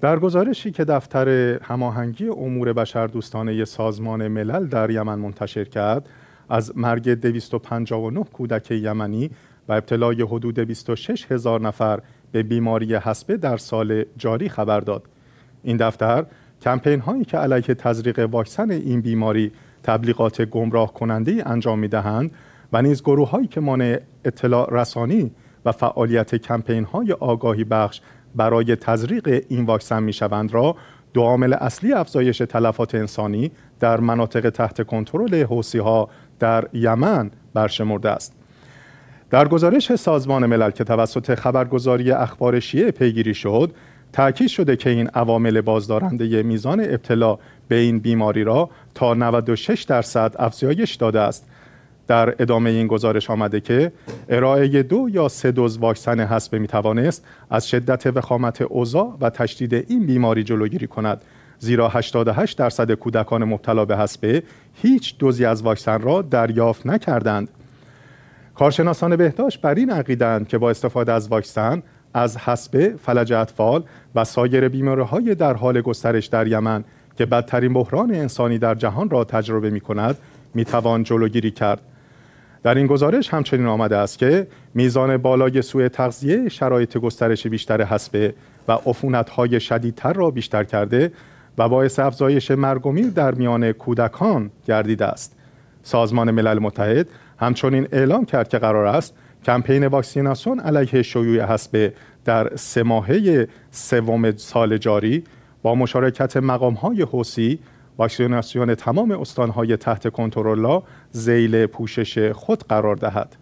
در گزارشی که دفتر هماهنگی امور بشردوستانه سازمان ملل در یمن منتشر کرد از مرگ 259 کودک یمنی و ابتلای حدود 26 هزار نفر به بیماری حسبه در سال جاری خبر داد این دفتر کمپین هایی که علیه تزریق واکسن این بیماری تبلیغات گمراه کننده انجام می دهند و نیز گروه که مانع اطلاع رسانی و فعالیت کمپین های آگاهی بخش برای تزریق این واکسن شوند را دو عامل اصلی افزایش تلفات انسانی در مناطق تحت کنترل حوسی ها در یمن برشمرده است در گزارش سازمان ملل که توسط خبرگزاری اخبار شیعه پیگیری شد تاکید شده که این عوامل بازدارنده میزان ابتلا به این بیماری را تا 96 درصد افزایش داده است در ادامه این گزارش آمده که ارائه دو یا سه دوز واکسن حسبه می توانست از شدت وخامت اوضاع و تشدید این بیماری جلوگیری کند زیرا 88 درصد کودکان مبتلا به حسبه هیچ دوزی از واکسن را دریافت نکردند کارشناسان بهداشت بر این عقیدند که با استفاده از واکسن از حسبه، فلج اطفال و سایر های در حال گسترش در یمن که بدترین بحران انسانی در جهان را تجربه می کند می توان جلوگیری کرد در این گزارش همچنین آمده است که میزان بالای سوء تغذیه شرایط گسترش بیشتر حسبه و های شدیدتر را بیشتر کرده و باعث افزایش مرگ در میان کودکان گردیده است. سازمان ملل متحد همچنین اعلام کرد که قرار است کمپین واکسیناسیون علیه شیوع حسبه در سه ماهه سوم سال جاری با مشارکت مقام های حوسی واکسیناسیون تمام استانهای تحت کنترل لا زیل پوشش خود قرار دهد